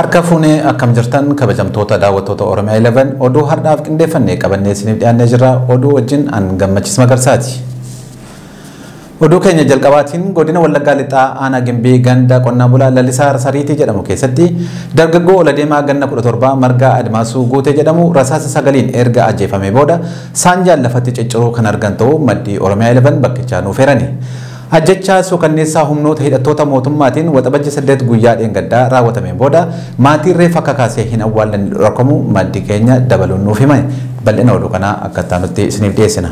Harka fuunee akkam jirtan kabajamtoota daawwattoota Oromiyaa 11 oduu har'aaf qindeeffannee qabannee isiniif dhiyaannee jira. Oduu wajjin an gammachiis magarsaati. Oduu keenya jalqabaatiin godina Wallaggaa Lixaa aanaa Gimbii ganda qonnaa bulaa Lalisaa Sariitii jedhamu keessatti dargaggoo ol-adeemaa ganna 17 margaa Admaasuu Guutee jedhamu rasaasa sagaliin erga ajjeefamee booda saanjaan lafatti cicciruu kan argan ta'uu maddii Oromiyaa 11 bakkicha nuuf eerani. Ajjechaa suukanneessaa humnoota hidhattoota mootummaatiin waxabaja saddeet guyyaa dheengaddaa raawwatameen booda maatiin reeffa akka kaasee hin awwaallanni dhorkamu maddi keenya dabaluun nuuf himame bal'ina oduu kanaa akka ta'anutti isiniif dhiyeessina.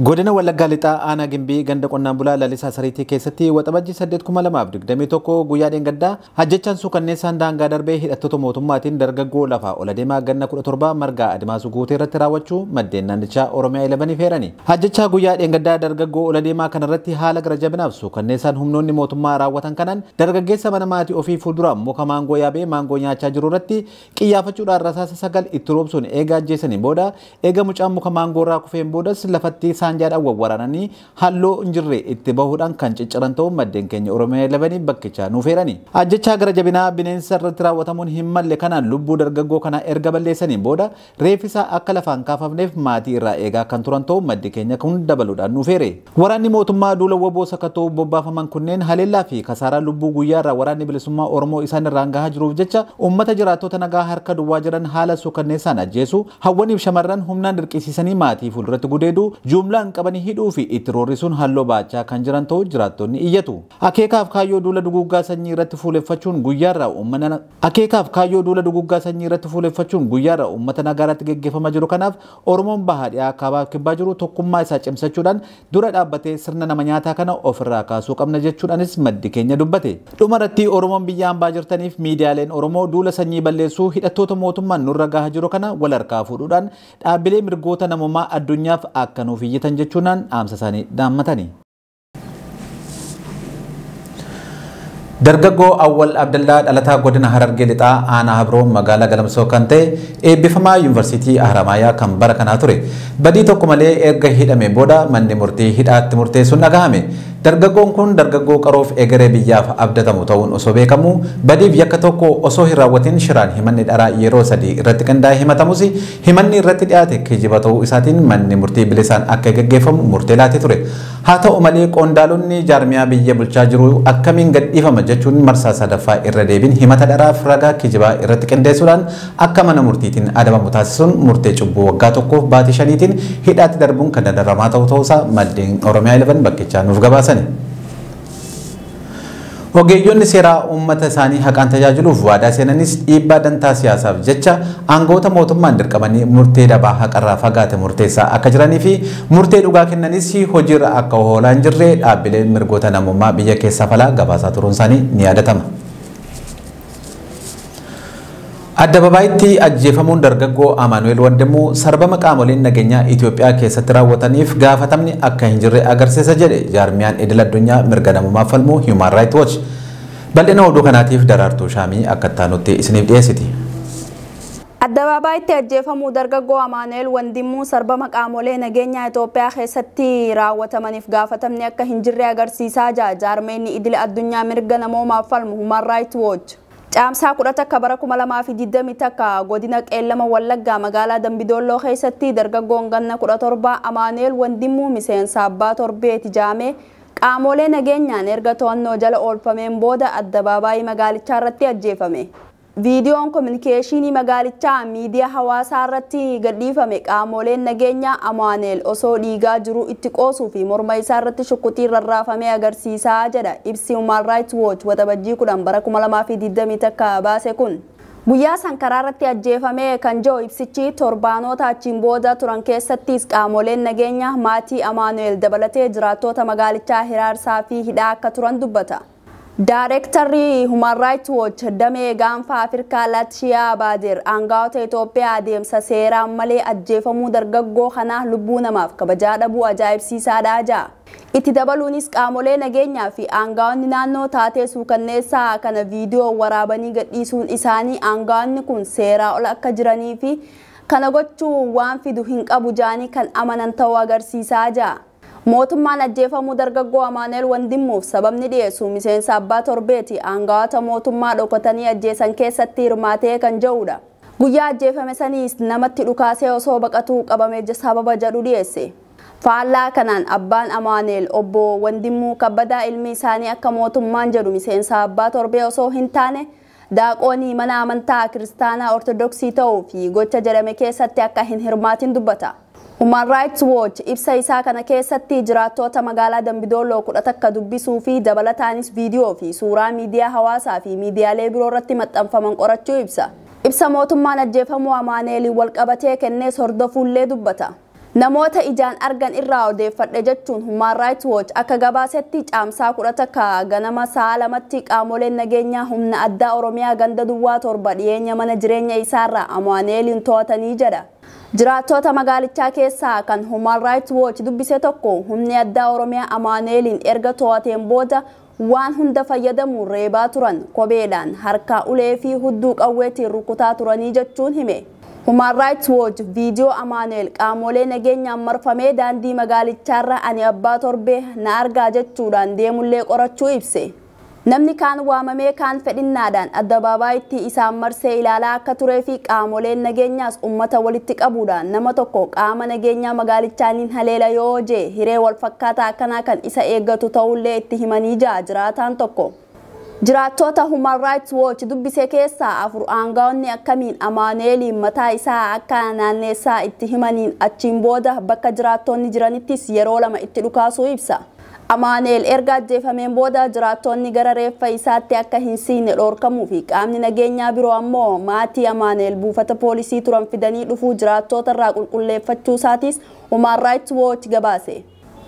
Godina Wallaggaa Lixaa aanaa gimbii ganda qonnaan bulaa lalisaa sariitii keessatti waxabajjii 8221 guyyaa dheengaddaa hajjechaan suukanneessaan daangaa darbee hidhattoota mootummaatiin dargaggoo lafaa ola deemaa ganna 17 margaa adimaasu guutee irratti raawwachuu maddeen naannichaa Oromiyaa 11 feerani. Hajjechaa guyyaa dheengaddaa dargaggoo ola deemaa kanarratti haala gara jabinaaf suukanneessaan humnoonni mootummaa raawwatan kanaan dargaggeessa mana maatii ofii fuuldura muka maangoo yaabee maangoo nyaachaa jiru irratti qiyyaafachuudhaan rasaasa sagal itti roobsuun eega ajjeesaniin booda eega mucaan muka maangoorraa kufeen boodas lafatti isaan isaan jaadhaan wawwaraananii halluu injirre itti bahuudhaan kan cicciran ta'uun maddeen keenya Oromiyaa labaniin bakkichaa nuuf Ajjechaa gara jabinaa bineensa irratti raawwatamuun hin kanaan lubbuu dargaggoo kanaa erga balleessanii booda reeffisaa akka lafaan kaafamneef maatii irraa eegaa kan turan ta'uun maddi keenya kun dabaluudhaan nuuf Waraanni mootummaa duulawwa boosa bobbaafaman kunneen haleellaa fi kasaaraa lubbuu guyyaa irraa waraanni bilisummaa Oromoo isaan irraan gahaa jiruuf jecha uummata jiraattota nagaa harka duwwaa jiran haala suukanneessaan ajjeesu hawwaniif shamarran humnaan dirqisiisanii maatii gudeedu hoolaan qabanii hidhuu fi itti roorri sun halloo baachaa kan jiran ta'uu jiraattonni iyyatu. Akeekaaf kaayyoo duula duguggaa sanyii irratti fuuleffachuun guyyaarraa uummata akeekaaf kaayyoo duula duguggaa sanyii irratti fuuleffachuun guyyaarraa uummata nagaaraatti gaggeeffama jiru kanaaf Oromoon bahaadhiyaa kaabaa kibbaa jiru tokkummaa isaa cimsachuudhaan dura dhaabbatee sirna nama nyaataa kana ofirraa kaasuu qabna jechuudhaanis maddi keenya dubbate. Dhumarratti Oromoon biyyaan baa jirtaniif miidiyaaleen Oromoo duula sanyii balleessuu hidhattoota mootummaan nurra gahaa jiru kana wal harkaa fuudhuudhaan dhaabbilee mirgoota namummaa addunyaaf akka nuuf iyyatan. hojjetan jechuunaan dhaamsa isaanii dhaammatani. Dargaggoo Awwal Abdallaa dhalataa godina Harargee lixaa aanaa Habroo magaalaa Galamsoo kan ta'e eebbifamaa yuunivarsiitii Haramaayaa kan bara kanaa ture. Badii tokko malee erga hidhame booda manni murtii hidhaatti murteessuun dhagahame. Dargaggoon kun dargaggoo qaroof egeree biyyaaf abdatamu ta'uun osoo beekamu badiif yakka tokko osoo hin raawwatiin shiraan himanni dharaa yeroo sadii irratti qindaa'e himatamus himanni irratti dhiyaate kijiba ta'uu isaatiin manni murtii bilisaan akka gaggeeffamu murtee laatee ture. haa ta'u malee qoondaalonni jaarmiyaa biyya bulchaa jiru akkamiin gadhiifama jechuun marsaa sadaffaa irra deebiin himata dharaaf ragaa kijibaa irratti qindeessuudhaan akka mana murtiitiin adabamu taasisuun murtee cubbuu waggaa tokkoof baatii shaniitiin hidhaatti darbuun kan dandaramaa ta'u ta'uusaa maddeen oromiyaa 11 bakkichaa nuuf gabaasani. Ogeeyyoonni seeraa uummata isaanii haqaan tajaajiluuf waadaa seenanis dhiibbaa dantaa siyaasaaf jecha aangoota mootummaan dirqamanii murtee haqa irraa fagaate murteessaa akka jiranii fi murtee dhugaa kennanis hojiirra akka hoolaa jirre dhaabbileen mirgoota namummaa biyya keessaa falaa gabaasaa turuun isaanii ni yaadatama. Addababaayitti ajjeefamuun dargaggoo Amaanu'eel Wandimuu sarbama qaamoleen nageenyaa Itoophiyaa keessatti raawwataniif gaafatamni akka hin jirre agarsiisa jedhe jaarmiyaan idil addunyaa mirga namummaa falmuu Human Rights Watch. Bal'ina oduu kanaatiif daraartuu shaamii akka taanutti isiniif dhiyeessiti. Addabaabayitti ajjeefamuu dargaggoo Amaanu'eel Wandimuu sarbama qaamolee nageenyaa Itoophiyaa keessatti raawwatamaniif gaafatamni akka hin jirre agarsiisaa jaarmeenyi idil addunyaa mirga namummaa falmu Human Rights Watch. Caamsaa kudhata akka bara kuma lamaa fi digdamii takka godina qeellama Wallaggaa magaalaa Dambidolloo keessatti dargaggoon ganna kudha torba Amaanu'eel Wandimuu miseensa abbaa torbeeti jaamee qaamolee nageenyaan erga to'annoo jala oolfameen booda addabaabaayii magaalichaa irratti ajjeefame. Viidiyoon kominikeeshinii magaalichaa miidiyaa hawaasaa irratti gadhiifame qaamoleen nageenyaa Amaaneel osoo dhiigaa jiru itti qoosuu fi morma isaa irratti shukkutiin rarraafame agarsiisaa jedha ibsi Human Rights Watch watabajjii kudhan bara 2020 takka baase kun. Guyyaa sankaraa irratti ajjeefame kan jiru ibsichi torbaanota achiin booda turan keessattis qaamoleen nageenya maatii Amaaneel dabalatee jiraattota magaalichaa hiraarsaa fi hidhaa akka turan dubbata. Daayirektarri Human Rights Watch damee gaanfa Afrikaa Laatiyaa Baadir aangawoota Itoophiyaa adeemsa seeraan malee ajjeefamuu dargaggoo kanaa lubbuu namaaf kabajaa dhabuu ajaa'ibsiisaadhaa ja'a. Itti dabaluunis qaamolee nageenyaa fi aangawoonni naannoo taatee suukanneessaa kana viidiyoo waraabanii gadhiisuun isaanii aangawoonni kun seeraa ol akka jiranii fi kana gochuun waan fidu hin qabu jaanii kan amanan ta'uu agarsiisaa ja'a. Mootummaan ajjeefamuu dargaggoo Amaanu'eel Wandimmuuf sababni dhiyeessu miseensa abbaa torbeeti aangawoota mootummaa dhokotanii ajjeesan keessatti hirmaatee kan jedhudha. Guyyaa ajjeefame saniis namatti dhukaasee osoo baqatuu qabamee sababa jedhu dhiyeesse. Faallaa kanaan abbaan Amaanu'eel obbo Wandimmuu kabbadaa ilmi isaanii akka mootummaan jedhu miseensa abbaa torbee osoo hin taane daaqoonii mana amantaa kiristaanaa Ortodoksii ta'uu fi gocha jedhame keessatti akka hin hirmaatin dubbata. Human Rights Watch ibsa isaa kana keessatti jiraattoota magaalaa Dambidooloo kudha takka dubbisuu fi dabalataanis viidiyoo fi suuraa miidiyaa hawaasaa fi miidiyaalee biroo irratti maxxanfaman qorachuu ibsa. Ibsa mootummaan ajjeefamuu Amaaneeliin walqabatee kennees hordofuullee dubbata. Namoota ijaan argan irraa odeeffadhe jechuun Human Rights Watch akka gabaasetti caamsaa kudha takka ganama sa'a lamatti qaamoleen nageenyaa humna addaa Oromiyaa ganda duwwaa torba dhiyeenya mana jireenya isaarraa amaaneeliin to'atanii jedha. jiraattota magaalichaa keessaa kan Human Rights Watch dubbise tokko humni addaa Oromiyaa amaaneeliin erga to'ateen booda waan hunda fayyadamu reebaa turan kopheedhaan harkaa ulee fi hudduu qawweetiin rukutaa turanii jechuun hime. Human Rights Watch viidiyoo Amaanu'eel qaamolee nageenyaan marfamee daandii magaalichaarra ani abbaa torbee na argaa jechuudhaan deemullee qorachuu ibse. Namni kaan waamamee kaan fedhinnaadhaan itti isaan marsee ilaalaa akka turee fi qaamoleen nageenyaas uummata walitti qabuudhaan nama tokko qaama nageenyaa magaalichaaniin haleela yoo jee hiree walfakkaataa akkanaa kan isa eeggatu ta'ullee itti himanii ja'a jiraataan tokko. Jiraattoota Human Rights Watch dubbisee keessa afur aangaa'onni akkamiin amaaneeliin mataa isaa akka naanneessaa itti himaniin achiin booda bakka jiraattoonni jiranittis yeroo lama itti dhukaasuu ibsa. Amaaneel erga ajjeefameen booda jiraattoonni gara reeffa isaatti akka hin siine dhorkamuu fi qaamni nageenyaa biroo ammoo maatii Amaaneel buufata poolisii turan fidanii dhufu jiraattoota irraa qulqulleeffachuu isaatis Human Rights Watch gabaase.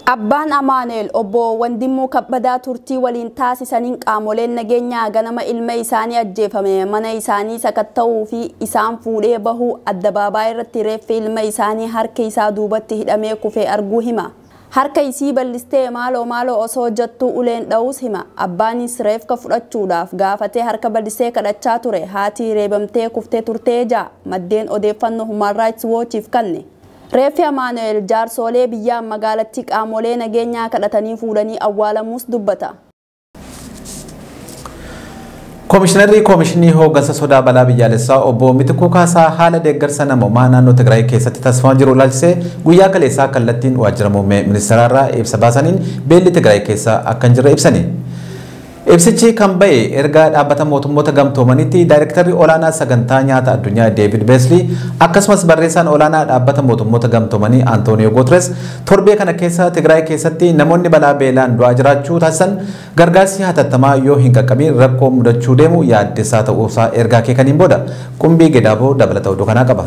Abbaan Amaaneel obbo Wandimmoo Kabbadaa turtii waliin taasisaniin qaamoleen nageenyaa ganama ilma isaanii ajjeefame mana isaanii sakatta'uu fi isaan fuudhee bahuu addabaabaa irratti reeffi ilma isaanii harka isaa duubatti hidhamee kufee arguu hima. Harka isii bal'istee maaloo maaloo osoo hojjattuu uleen dha'uus hima. Abbaanis reefka fudhachuudhaaf gaafatee harka bal'isee kadhachaa ture. Haatii reebamtee kuftee turtee ja'a. Maddeen odeeffannoo Human Rights Watchiif kanne. Reeffi Amaanu'eel jaarsoolee biyyaan magaalatti qaamolee nageenyaa kadhatanii fuudhanii awwaalamuus dubbata. Koomishinarri Koomishinii Hooggansa Sodaa Balaa Biyyaalessaa Obbo Mitikuu haala deeggarsa namoomaa naannoo Tigraay keessatti tasfama jiru ilaalchisee guyyaa kaleessaa kallattiin waajjira muummee ministeeraarraa ibsa baasaniin beelli Tigraay keessa akka hin ibsani. Ibsichi kan ba'e ergaa dhaabbata mootummoota gamtoomanitti daayirektarri olaanaa sagantaa nyaata addunyaa Devid besli akkasumas barreessaan olaanaa dhaabbata mootummoota gamtoomanii Antooniyoo Gootres torbee kana keessa Tigraay keessatti namoonni balaa beelaan du'aa jiraachuu taasisan gargaarsi hatattamaa yoo hin qaqqabiin rakkoo mudachuu deemu yaaddeessaa ta'uusaa ergaa keekaniin booda qumbii Gedaaboo dabalata oduu kanaa qaba.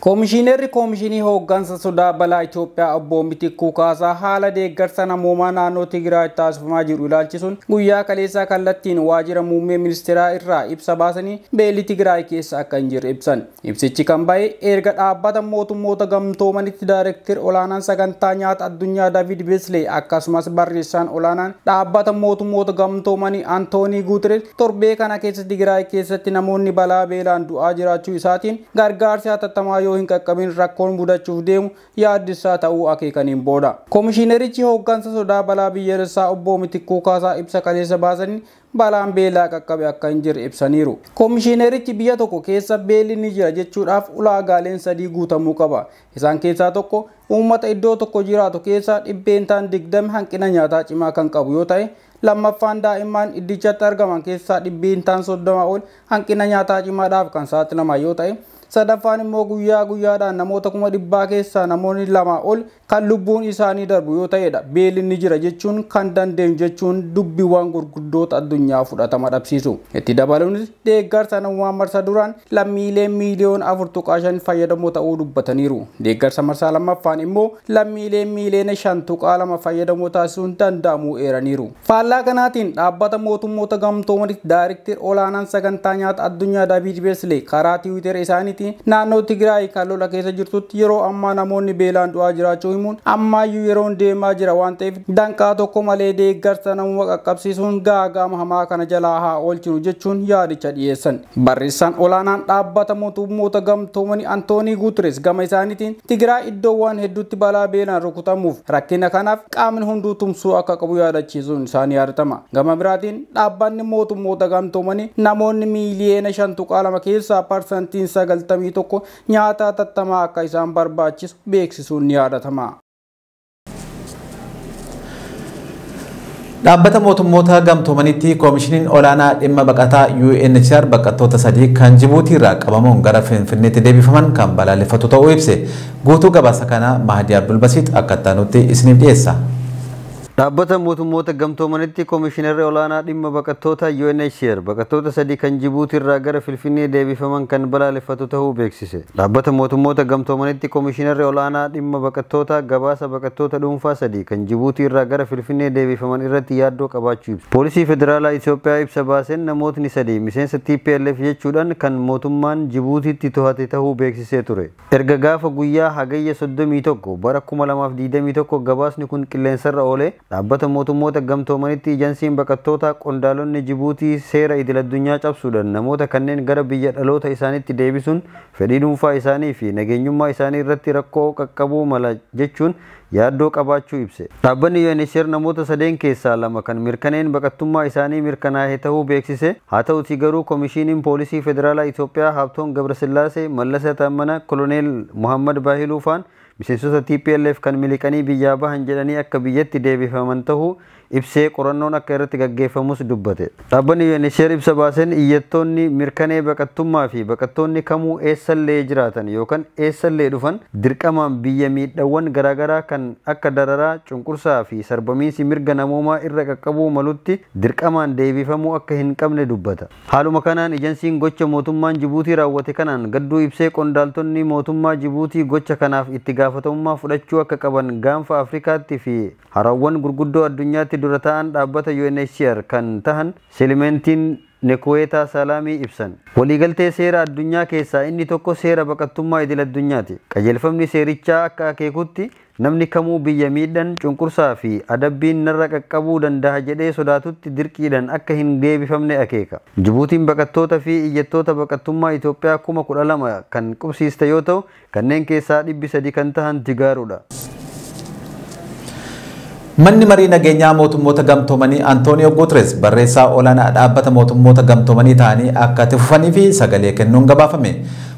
Koomishiinarri Koomishinii Hooggansa Sodaa Balaa Itoophiyaa Abboo Mitikkuu Kaasaa haala deeggarsa namoomaa naannoo Tigraay taasifamaa jiru sun guyyaa kaleessaa kallattiin waajjira muummee ministeeraa irraa ibsa baasanii beelli Tigraay keessa akka hin jirre ibsan. Ibsichi kan ba'e erga dhaabbata mootummoota gamtoomanitti daayirektir olaanaan sagantaa nyaata addunyaa Daavid Beslee akkasumas barreessaan olaanaan dhaabbata mootummoota gamtoomanii Antoonii Guuteres torbee kana keessa Tigraay keessatti namoonni balaa beelaan du'aa jiraachuu isaatiin gargaarsi hatattamaa hin qaqqabin rakkoon mudachuuf deemu yaaddisaa ta'uu akeekaniin booda. Komishiinerichi hooggansa sodaa balaa biyyaalessaa obbo Mitikuu Kaasaa ibsa kaleessa baasanii balaan beelaa qaqqabe akka hin jirre ibsaniiru. Komishiinerichi biyya tokko keessa beelli ni jira jechuudhaaf ulaagaaleen sadii guutamuu qaba. Isaan keessaa tokko uummata iddoo tokko jiraatu keessa dhibbeentaan digdami hanqina nyaataa cimaa kan qabu yoo ta'e lammaffaan daa'imman iddichatti argaman keessaa dhibbeentaan soddoma ol hanqina nyaataa cimaadhaaf kan saaxilaman yoo ta'e sadaffaan immoo guyyaa guyyaadhaan namoota kuma dhibbaa keessaa namoonni lama ol kan lubbuun isaanii darbu yoo ta'edha beelin ni jira jechuun kan dandeenyu jechuun dubbiiwwan gurguddoota addunyaa fudhatama dhabsiisu itti dabaluunis deeggarsa namumaan marsa duraan lammiileen miiliyoona afur tuqaa shan fayyadamoo ta'uu dubbataniiru deeggarsa marsaa lammaffaan immoo lammiileen miiliyoona shan tuqaa lama fayyadamoo taasisuun danda'amuu eeraniiru faallaa kanaatiin dhaabbata mootummoota gamtoomanitti daariktir olaanaan sagantaa nyaata addunyaa daavid beeslee karaa ta'aniiti naannoo Tigraay kallola keessa jirtutti yeroo ammaa namoonni beelaan du'aa jiraachuu himuun ammaayyuu yeroon deemaa jira waan ta'eef danqaa tokko malee deeggarsa namuma qaqqabsiisuun gaagama hamaa kana jalaa haa oolchinu jechuun yaadicha dhiyeessan. Barreessaan olaanaan dhaabbata mootummoota gamtoomanii Antoonii Guuteres gama isaaniitiin Tigraay iddoowwan hedduutti balaa beelaan rukutamuuf rakkina kanaaf qaamni hunduu tumsuu akka qabu yaadachiisuun isaanii yaadatama. Gama biraatiin dhaabbanni mootummoota gamtoomanii namoonni miiliyeena shantu qaalama keessaa parsantiin sagal shantamii tokko nyaata hatattamaa akka isaan barbaachisu beeksisuun ni yaadatama. Dhaabbata mootummoota gamtoomanitti koomishiniin olaanaa dhimma baqataa unhr baqattoota sadii kan Jibuutiirraa qabamuun gara Finfinneetti deebifaman kan balaaleffatu ta'uu ibse. Guutuu gabaasa kana Mahdi Abdulbasiit akka itti isiniif dhiyeessa. Dhaabbata mootummoota gamtoomanitti Koomishinarri Olaanaa dhimma baqattoota UNHCR baqattoota sadii kan Jibuutiirraa gara Finfinnee deebifaman kan balaaleffatu ta'uu beeksise. Dhaabbata mootummoota gamtoomanitti Koomishinarri Olaanaa dhimma baqattoota gabaasa baqattoota dhuunfaa sadii kan Jibuutiirraa gara Finfinnee deebifaman irratti yaaddoo qabaachuu ibsa. Poolisii Federaalaa Itoophiyaa ibsa baaseen namootni sadii miseensa TPLF jechuudhaan kan mootummaan Jibuutiitti to'ate ta'uu beeksisee ture. Erga gaafa guyyaa hagayya 31 bara 2021 gabaasni kun qilleensarra oolee Dhaabbata mootummoota gamtoomanitti ijansiin baqattoota qondaalonni Jibuutii seera idil-addunyaa cabsuudhaan namoota kanneen gara biyya dhaloota isaaniitti deebisuun fedhii dhuunfaa isaanii fi nageenyummaa isaanii irratti rakkoo qaqqabuu mala jechuun yaaddoo qabaachuu ibse. Dhaabbanni UNHCR namoota sadeen keessaa lama kan mirkaneen baqattummaa isaanii mirkanaa'e ta'uu beeksise. Haa ta'uti garuu Komishiiniin Poolisii Federaalaa Itoophiyaa Haabtoon Gabrasillaasee, Mallasa Taammanaa, Koloneel Muhammad Baahiluu bineensota TPLF kan miliqanii biyyaa bahan jedhanii akka biyyatti deebifaman ta'uu ibsee qorannoon akka irratti gaggeeffamus dubbate. Dhaabbanni UNHCR ibsa baaseen iyyattoonni mirkanee baqattummaa fi baqattoonni kamuu eessallee jiraatan yookaan eessallee dhufan dirqamaan biyya miidhawwan garaagaraa kan akka dararaa, cunqursaa fi sarbamiinsi mirga namoomaa irra qaqqabuu malutti dirqamaan deebifamuu akka hin qabne dubbata. Haaluma kanaan ijansiin gocha mootummaan Jibuutii raawwate kanaan gadduu ibsee qondaaltonni mootummaa Jibuutii gocha kanaaf itti gaafatamummaa fudhachuu akka qaban gaanfa Afrikaatti fi harawwan gurguddoo irratti dura ta'an dhaabbata UNHCR kan tahan Selimentiin Nekuweetaa salami ibsan. Waliigaltee seera addunyaa keessaa inni tokko seera baqattummaa idil-addunyaati. Qajeelfamni seerichaa akka akeekutti namni kamuu biyya miidhan cunqursaa fi adabbiin narra qaqqabuu danda'a jedhee sodaatutti dirqiidhaan akka hin deebifamne akeeka. Jibuutiin baqattoota fi iyyattoota baqattummaa Itoophiyaa kuma kudha lama kan qubsiiste yoo ta'u kanneen keessaa dhibbi sadi kan tahan tigaarudha. Manni marii nageenyaa mootummoota gamtoomanii Antooniyoo Guuteres barreessaa olaanaa dhaabbata mootummoota gamtoomanii ta'anii akka itti fufanii fi sagalee kennuun gabaafame.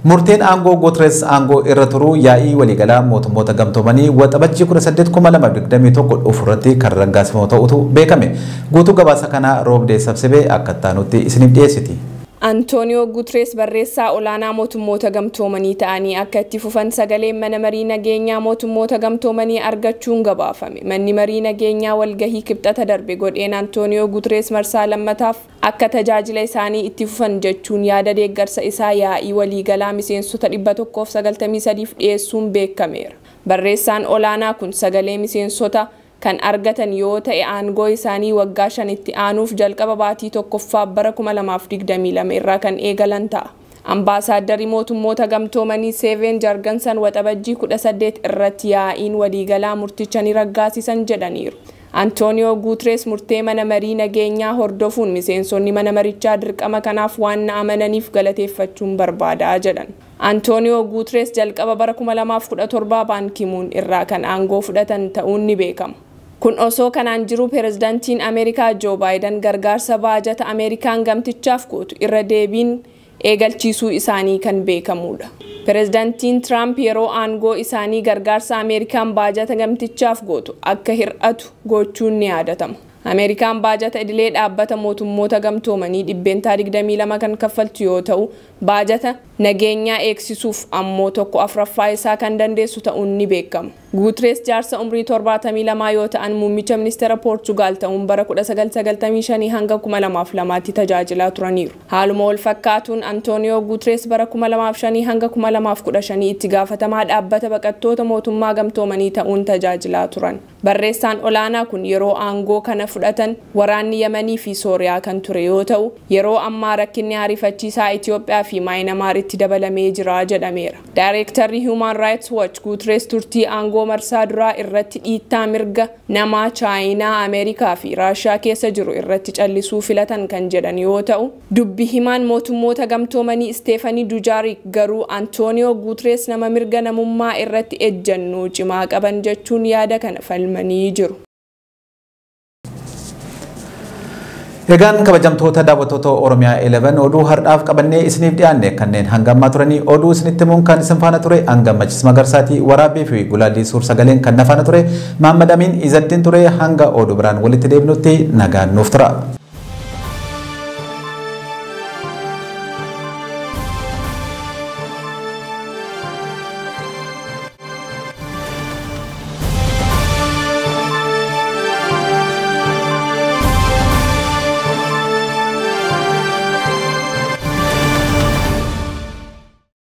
Murteen aangoo Guuteres aangoo irra turuu yaa'ii waliigalaa mootummoota gamtoomanii waxabajjii 18,2021 ofirratti kan raggaasifamu ta'utu beekame. Guutuu gabaasa kanaa roobdee sabsibee akka itti aanutti isiniif dhiyeessiti. Antooniyoo Guuterees barreessaa olaanaa mootummoota gamtoomanii ta'anii akka itti fufan sagaleen mana marii nageenyaa mootummoota gamtoomanii argachuun gabaafame. Manni marii nageenyaa walgahii kibxata darbe godheen Antooniyoo Guuterees marsaa lammataaf akka tajaajila isaanii itti fufan jechuun yaada deeggarsa isaa yaa'ii waliigalaa miseensota 193f dhiyeessuun beekameera. Barreessaan olaanaa kun sagalee miseensota kan argatan yoo ta'e aangoo isaanii waggaa shanitti aanuuf jalqaba baatii tokkoffaa bara 2022 irraa kan eegalan ta'a. Ambaasaadarri mootummoota gamtoomanii Seeveen Jargansan waxabajjii 18 irratti yaa'iin waliigalaa murticha ni raggaasisan jedhaniiru. Antooniyoo Guuterees murtee mana marii nageenyaa hordofuun miseensonni mana marichaa dirqama kanaaf waan amananiif galateeffachuun barbaadaa jedhan. Antooniyoo Guuterees jalqaba bara 2017 baankimuun irraa kan aangoo fudhatan ta'uun ni beekamu. kun osoo kanaan jiru pirezidaantiin ameerikaa joo baayiden gargaarsa baajata ameerikaan gamtichaaf gootu irra deebiin eegalchiisuu isaanii kan beekamudha pirezidaantiin tiraamp yeroo aangoo isaanii gargaarsa ameerikaan baajata gamtichaaf gootu akka hir'atu gochuun ni yaadatama ameerikaan baajata idilee dhaabbata mootummoota gamtoomanii dhibbeentaa kan kaffaltu yoo ta'u baajata nageenyaa eegsisuuf ammoo tokko afraffaa isaa kan dandeessu ta'uun ni beekamu. Guutrees jaarsa umrii 72 yoo ta'an muummicha ministeera Poortugaal ta'uun bara 1995 hanga 2002 tti tajaajilaa turaniiru. Haaluma wal fakkaatuun Antooniyoo Guutrees bara 2005 hanga 2015 itti gaafatamaa dhaabbata baqattoota mootummaa gamtoomanii ta'uun tajaajilaa turan. Barreessaan olaanaa kun yeroo aangoo kana fudhatan waraanni Yamanii fi Sooriyaa kan ture yoo ta'u yeroo ammaa rakkinni ariifachiisaa Itoophiyaa fi maayinamaaritti dabalamee jiraa jedhameera. Daayirektarri Human Rights Watch Guutrees turtii aangoo marsaa duraa irratti dhiittaa mirga namaa Chaayinaa, Ameerikaa fi Raashaa keessa jiru irratti callisuu filatan kan jedhan yoo ta'u, dubbi himaan mootummoota gamtoomanii Isteefanii Dujaarik garuu Antooniyoo Guutrees nama mirga namummaa irratti ejjannoo cimaa qaban jechuun yaada kana falmanii jiru. Egaan kabajamtoota daawwattoota Oromiyaa 11 oduu har'aaf qabannee isiniif dhiyaanne kanneen hangammaa turanii oduu isinitti himuun kan isin faana ture hangammachis magarsaatii waraabbii fi gulaallii suur sagaleen kan na faana ture Mahammad Amiin izaddiin ture hanga oduu biraan walitti deebnutti nagaan nuuf tura.